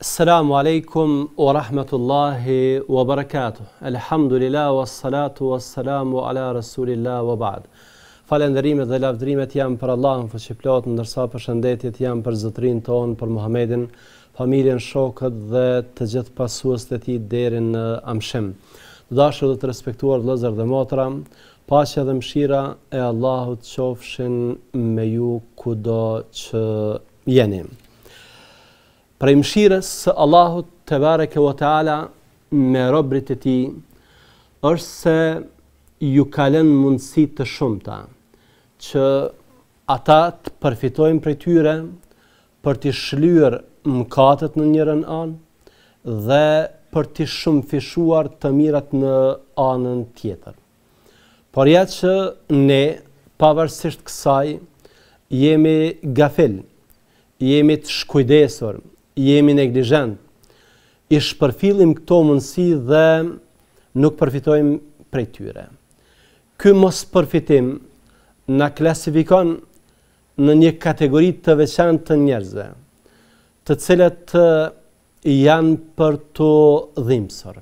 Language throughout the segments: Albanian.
Salamu alaikum wa rahmatullahi wa barakatuh. Alhamdulillah wa salatu wa salamu ala rasulillah wa ba'd. Falenderimet dhe lafdrimet jam për Allah në ndërsa në nërsa për shëndetit jam për zëtrin ton, për Muhammedin, familjen shokët dhe të gjithë pasuës të ti derin në amshim. Dëdashë dhe të respektuar dhe lëzër dhe motra, Pasha dhe mshira e Allahut qofshin me ju kudo që jeni. Prej mshires së Allahut të bareke wa ala me robrit e ti, është se ju kalen mundësi të shumëta, që ata të përfitojnë për tyre për të shlyrë mkatët në njërën anë dhe për të shumëfishuar të mirat në anën tjetër por ja që ne, pavarësisht kësaj, jemi gafel, jemi të shkujdesor, jemi neglijent, i shpërfilim këto mundësi dhe nuk përfitojmë prej tyre. Ky mos përfitim në klasifikon në një kategori të veçan të njerëzve, të cilët janë për të dhimësor,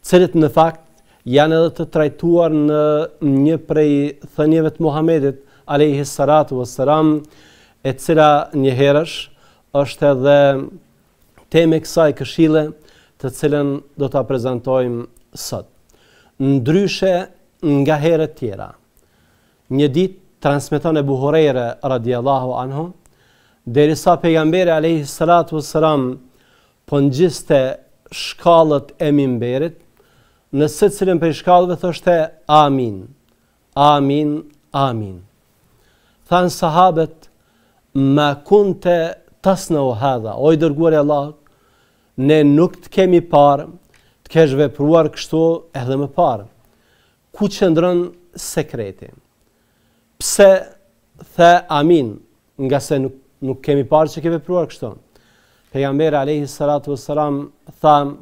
cilët në fakt janë edhe të trajtuar në një prej thënjeve të Muhamedit alayhi salatu vesselam e cila një herësh është edhe temë e kësaj këshille të cilën do ta prezantojmë sot. Ndryshe nga herët tjera. Një ditë transmeton e Buhurere radiallahu anhu derisa pejgamberi alayhi salatu vesselam po gjiste shkallët e mimberit në së cilën për shkallëve thoshte amin, amin, amin. Thanë sahabet, ma kun të tasë në ohedha, oj dërguar e Allah, ne nuk të kemi parë, të kesh vepruar kështu edhe më parë. Ku që ndrën sekreti? Pse the amin, nga se nuk, kemi parë që ke vepruar kështu? Pejgamberi alayhi salatu vesselam thamë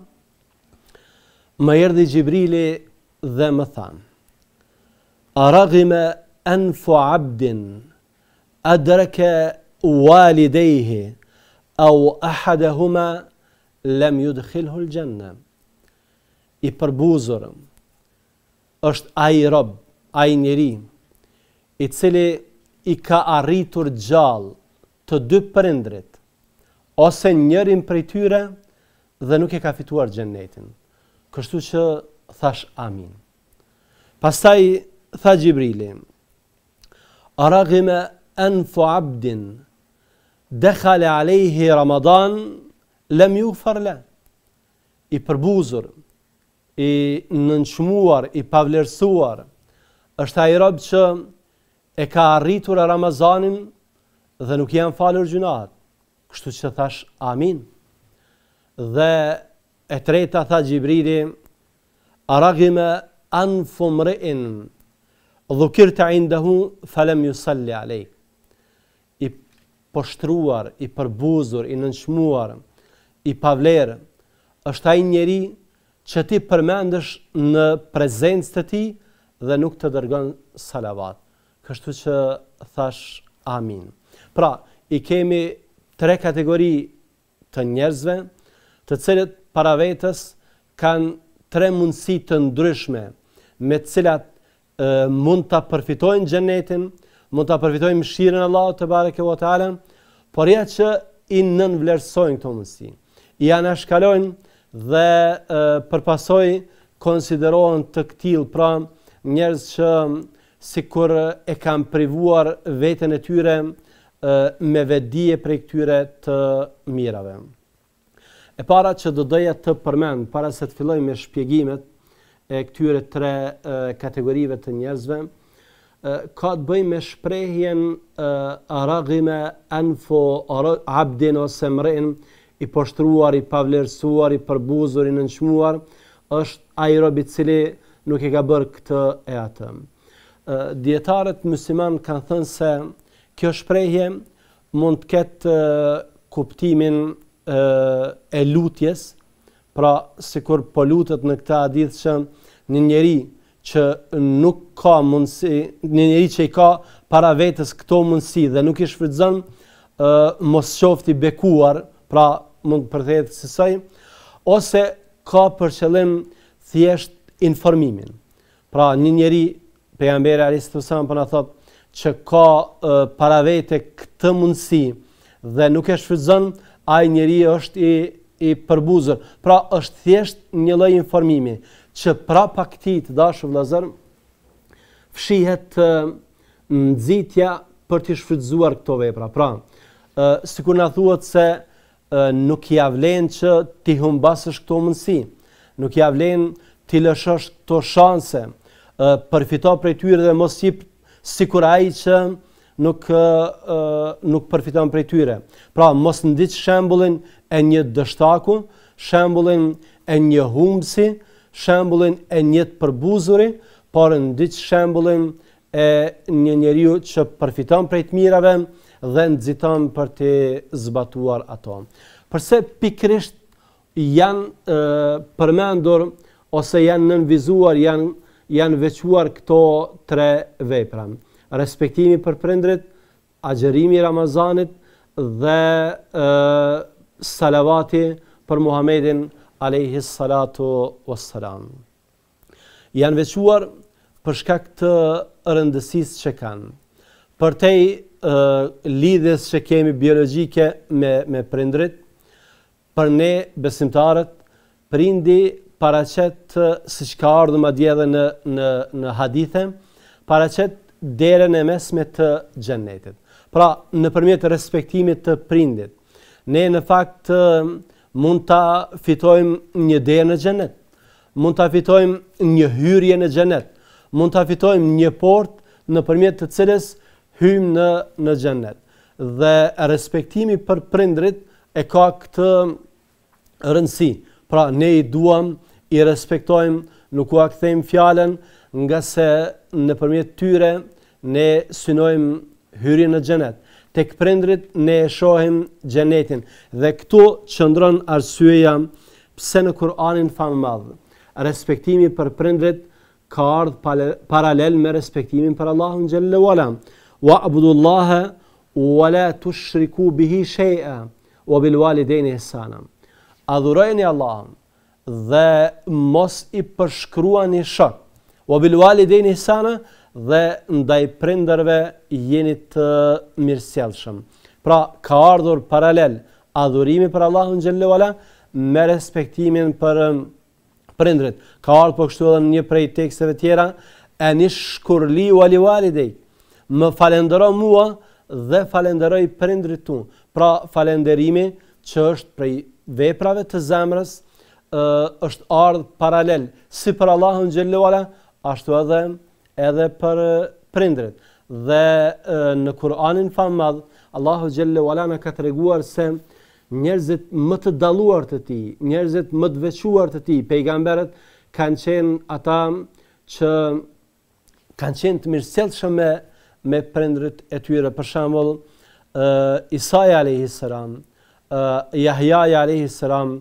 Më erdi Gjibrili dhe më than, a ragi me abdin, a dreke walidejhi, au ahadahuma lem ju dëkhil hul gjenne. I përbuzurëm, është aji rob, aji njeri, i cili i ka arritur gjallë të dy përindrit, ose njërin për i tyre dhe nuk e ka fituar gjennetin kështu që thash amin. Pastaj tha Gjibrili, Aragime enfu abdin, dekhali alejhi Ramadan, lem ju farle, i përbuzur, i nënçmuar, i pavlerësuar, është ai rob që e ka arritur e Ramazanin dhe nuk janë falur gjunat, kështu që thash amin. Dhe E treta tha Gjibrili, Aragime anë fëmërin, dhukir të indahu, falem ju salli alej. I poshtruar, i përbuzur, i nënshmuar, i pavler, është ai njeri që ti përmendësh në prezencë të ti dhe nuk të dërgën salavat. Kështu që thash amin. Pra, i kemi tre kategori të njerëzve, të cilët para vetës kanë tre mundësi të ndryshme me të cilat mund të përfitojnë gjenetin, mund të përfitojnë mëshirën Allah të bare vë të alën, por ja që i nën vlerësojnë këto mundësi. I anashkalojnë ashkalojnë dhe përpasoj konsiderohen të këtil pra njerës që si kur e kam privuar vetën e tyre me vedije për e këtyre të mirave. E para që do doja të përmend, para se të filloj me shpjegimet e këtyre tre e, kategorive të njerëzve, ka të bëj me shprejhjen arragime enfo abdin ose mrejn, i poshtruar, i pavlerësuar, i përbuzur, i nënqmuar, është ajrobi cili nuk e ka bërë këtë e atëm. Djetarët musiman kanë thënë se kjo shprejhje mund të ketë kuptimin e lutjes, pra si kur po lutët në këta adith që një njeri që nuk ka mundësi, një njeri që i ka para vetës këto mundësi dhe nuk i shfridzën, mos qofti bekuar, pra mund për të saj, ose ka për qëllim thjesht informimin. Pra një njeri, për jam bere për në thotë, që ka para vete këtë mundësi dhe nuk e shfridzën, ai njeriu është i i përbuzur. Pra është thjesht një lloj informimi që pra pak të dashur vlazër, fshihet nxitja për të shfrytzuar këto vepra. Pra, ë sikur na thuhet se e, nuk ia vlen që ti humbasësh këto mënsi, Nuk ia vlen ti lëshosh këto shanse. ë përfito prej tyre dhe mos i sikur ai që nuk, uh, nuk përfiton prej tyre. Pra, mos ndit shembulin e një dështaku, shembulin e një humësi, shembulin e një të përbuzuri, por ndit shembulin e një njeriu që përfiton prej të mirave dhe nxiton për të zbatuar ato. Përse pikrisht janë uh, përmendur ose janë nënvizuar, janë, janë vequar këto tre vejpranë respektimi për prendrit, agjerimi Ramazanit dhe salavati për Muhammedin alaihi salatu wassalam. Janë veçuar për shkak të rëndësisë që kanë. Për te lidhës lidhjes që kemi biologjike me me prindrit, për ne besimtarët, prindi paraqet siç ka ardhur madje në në në hadithe, paraqet derën e mesme të xhenetit. Pra, nëpërmjet respektimit të prindit, ne në fakt mund ta fitojmë një derë në xhenet. Mund ta fitojmë një hyrje në xhenet. Mund ta fitojmë një portë nëpërmjet të cilës hyjmë në në xhenet. Dhe respektimi për prindrit e ka këtë rëndësi. Pra, ne i duam i respektojmë, nuk ua këthejmë fjallën, nga se në përmjet tyre, ne synojm hyrjen në xhenet. Tek prindrit ne e shohim xhenetin dhe këtu çndron arsyeja pse në Kur'anin fan madh respektimi për prindrit ka ardh paralel me respektimin për Allahun xhallahu ala. Wa abudullaha wa la tushriku bihi shay'a wa bil walidaini ihsana. Adhurojeni Allahun dhe mos i përshkruani shok. Wa bil walidaini ihsana dhe ndaj prinderve jeni të mirësjellshëm. Pra, ka ardhur paralel adhurimi për Allahun xhallahu ala me respektimin për um, prindrit. Ka ardhur po kështu edhe në një prej teksteve tjera, një shkurli wali dhej, më falenderoj mua dhe falenderoj prindrit tu. Pra, falënderimi që është prej veprave të zemrës, ë uh, është ardhur paralel si për Allahun xhallahu ala, ashtu edhe edhe për prindrit. Dhe në Kur'anin famad, Allahu xhelle wala na ka se njerëzit më të dalluar të tij, njerëzit më të veçuar të tij, pejgamberët kanë qenë ata që kanë qenë të mirësjellshëm me, me prindrit e tyre. Për shembull, Isai Isa alayhi salam, Yahya alayhi salam,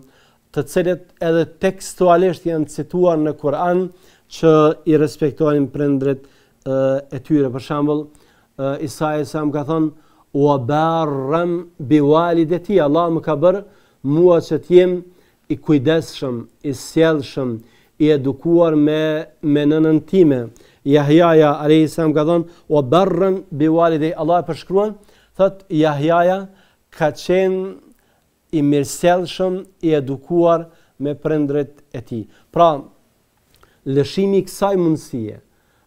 të cilët edhe tekstualisht janë cituar në Kur'an, që i respektojnë prendret e tyre. Për shambull, Isa e Sam ka thonë, u abarëm bi e ti, Allah më ka bërë mua që t'jem i kujdeshëm, i sjellëshëm, i edukuar me, me nënën time. Jahjaja, are i Sam ka thonë, u abarëm bi walit e Allah e përshkruan, thotë, Jahjaja ka qenë i mirë i edukuar me prendret e ti. Pra, lëshimi i kësaj mundësie,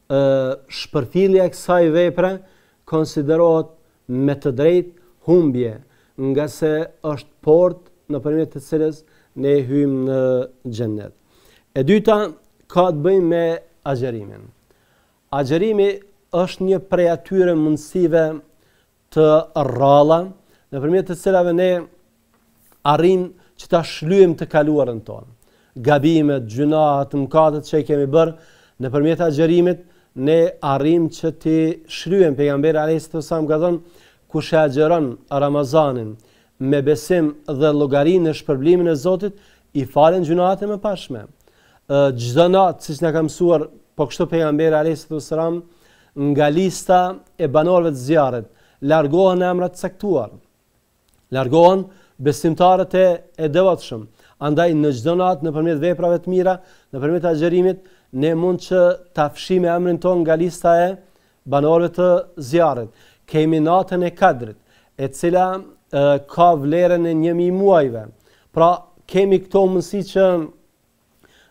ë e kësaj vepre konsiderohet me të drejtë humbje, nga se është port në përmjet të cilës ne hyjmë në xhennet. E dyta ka të bëjë me agjerimin. Agjerimi është një prej atyre mundësive të rrala, në përmjet të cilave ne arrim që ta shlujem të kaluarën tonë gabimet, gjunat, mëkatet që i kemi bërë, në përmjet agjerimit, ne arrim që ti shryen, pejgamber Alejës të samë ka thonë, ku shë agjeron Ramazanin me besim dhe logarin në shpërblimin e Zotit, i falen gjunat e më pashme. Gjdo natë, si që në kam suar, po kështu pejgamber Alejës të samë, nga lista e banorëve të zjarët, largohen e emrat të sektuar, largohen besimtarët e, e Andaj në gjdo natë, në përmjet veprave të mira, në përmjet agjerimit, ne mund që të afshime emrin ton nga lista e banorëve të zjarët. Kemi natën e kadrit, e cila e, ka vlerën e njëmi muajve. Pra, kemi këto mësi që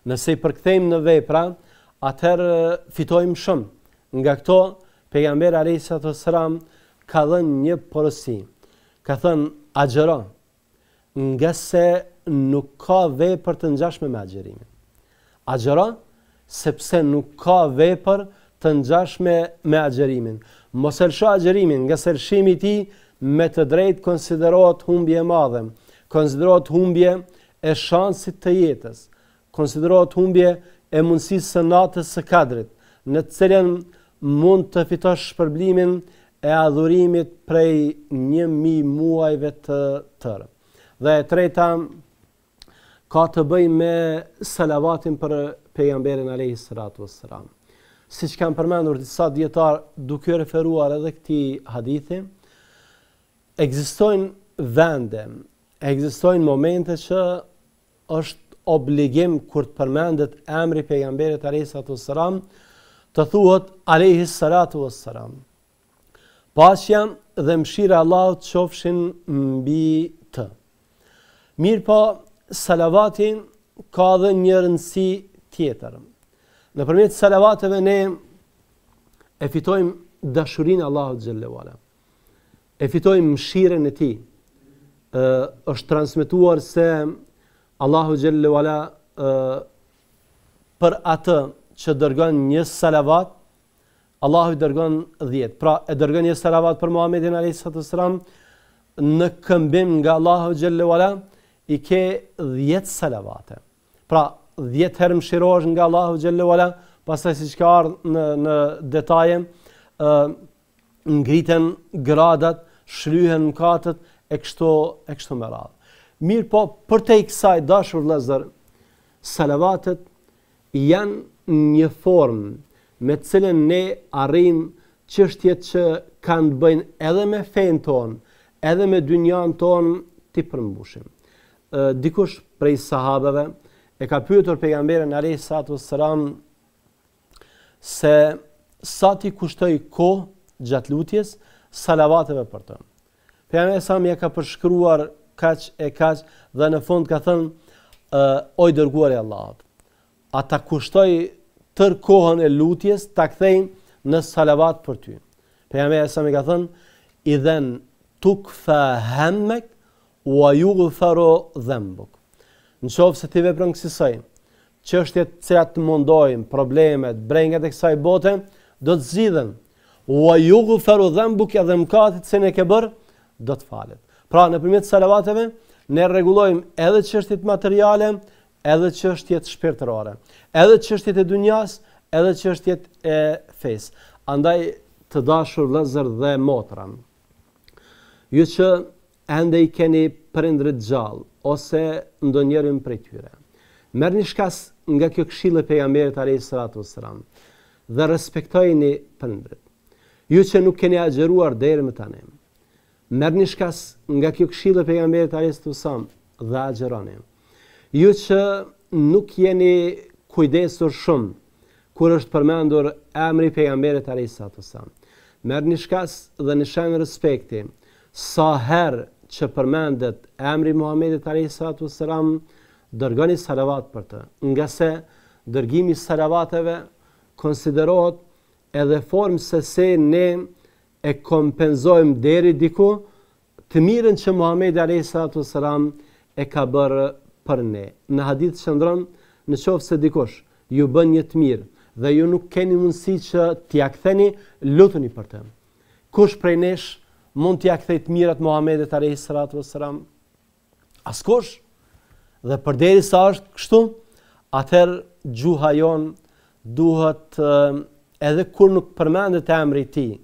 nëse i përkthejmë në vepra, atër fitojmë shumë. Nga këto, pejgamber Alisa të ka dhënë një porësi. Ka thënë, agjeronë nga se nuk ka vepër të ngjashme me agjerimin. Agjera sepse nuk ka vepër të ngjashme me agjerimin. Mos agjerimin, nga se i ti me të drejtë konsiderohet humbje e madhe, konsiderohet humbje e shansit të jetës, konsiderohet humbje e mundësisë së natës së kadrit, në të cilën mund të fitosh shpërblimin e adhurimit prej 1000 muajve të tërë dhe e treta ka të bëj me salavatin për pejgamberin alayhi salatu wassalam. Siç kam përmendur disa dietar duke referuar edhe këtij hadithi, ekzistojnë vende, ekzistojnë momente që është obligim kur të përmendet emri pejgamberit alayhi salatu wassalam të thuhet alayhi salatu wassalam. Pasja dhe mëshira Allahut qofshin mbi Mirë po, salavatin ka dhe një rëndësi tjetër. Në përmjetë salavateve ne e fitojmë dashurinë Allahot Gjellewala. E fitojmë mshiren e ti. E, është transmituar se Allahu Gjellewala e, për atë që dërgën një salavat, Allahu i dërgën dhjetë. Pra, e dërgën një salavat për Muhammedin A.S. në këmbim nga Allahu Gjellewala, e, i ke 10 salavate. Pra 10 herë mëshirohesh nga Allahu xhallahu ala, pastaj siç ka ardhur në në detaje, ë ngriten gradat, shlyhen mëkatet e kështu e kështu me radhë. Mirë po, për te i kësaj dashur vëllazër, salavatet janë një formë me cilën ne arrim qështjet që kanë të bëjnë edhe me fejnë tonë, edhe me dynjanë tonë ti përmbushim dikush prej sahabeve e ka pyetur pejgamberin Ali Sattu selam se sa ti kushtoi kohë gjatë lutjes salavateve për të. Pejgamberi sa më ka përshkruar kaç e kaç dhe në fund ka thënë o i dërguari i Allahut. Ata kushtoi tër kohën e lutjes ta kthejnë në salavat për ty. Pejgamberi sa më ka thënë i tukfa hamak u a ju tharo dhembuk. Në qovë se ti veprën kësisaj, që është jetë të mundojnë problemet, brengat e kësaj bote, do të zhidhen, u a ju tharo dhembuk, e dhe mkatit se ne ke bërë, do të falet. Pra, në primit salavateve, ne regulojmë edhe që është jetë materiale, edhe që është jetë shpirtërore, edhe që është jetë e dunjas, edhe që është jetë e fes. Andaj të dashur lëzër dhe motran. Ju që they i keni përindrët gjallë, ose ndonjërin për tyre. Merë një shkas nga kjo kshile për e amiritare i sratu sëram, dhe respektojni prindrit. Ju që nuk keni agjeruar dherë më tani. merë një shkas nga kjo kshile për e amiritare i sratu sëram, dhe agjeronim. Ju që nuk jeni kujdesur shumë, kur është përmendur emri për e amiritare i sratu merë një shkas dhe në shenë respekti, sa herë që përmendet emri Muhammedit a.s. dërgoni salavat për të. Nga se dërgimi salavateve konsiderohet edhe formë se se ne e kompenzojmë deri diku të mirën që Muhammedi a.s. e ka bërë për ne. Në hadith që ndronë, në qofë se dikosh, ju bën një të mirë dhe ju nuk keni mundësi që t'ja këtheni, lutëni për të. Kush prej neshë, mund t'ja kthej të mirat Muhamedit alayhi vë wasalam. askosh, dhe përderisa është kështu, atëherë gjuha jon duhet eh, edhe kur nuk përmendet emri i ti, tij,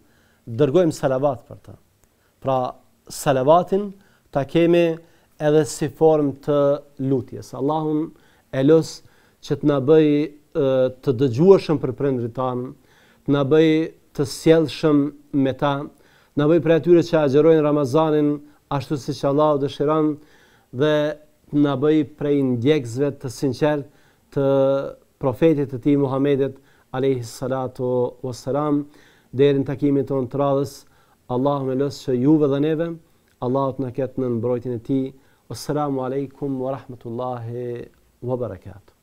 dërgojm salavat për ta. Pra salavatin ta kemi edhe si formë të lutjes. Allahun e los që të na bëj eh, të dëgjuarshëm për prindrit tanë, të na bëj të sjellshëm me ta, në bëj për atyre që agjerojnë Ramazanin, ashtu si që Allah o dëshiran, dhe në bëj për e ndjekzve të sinqer të profetit të ti Muhammedet, alaihi salatu wa salam, derin takimin të në të radhës, Allah me lësë që juve dhe neve, Allah të në ketë në mbrojtin e ti, wa salamu alaikum wa rahmatullahi wa barakatuh.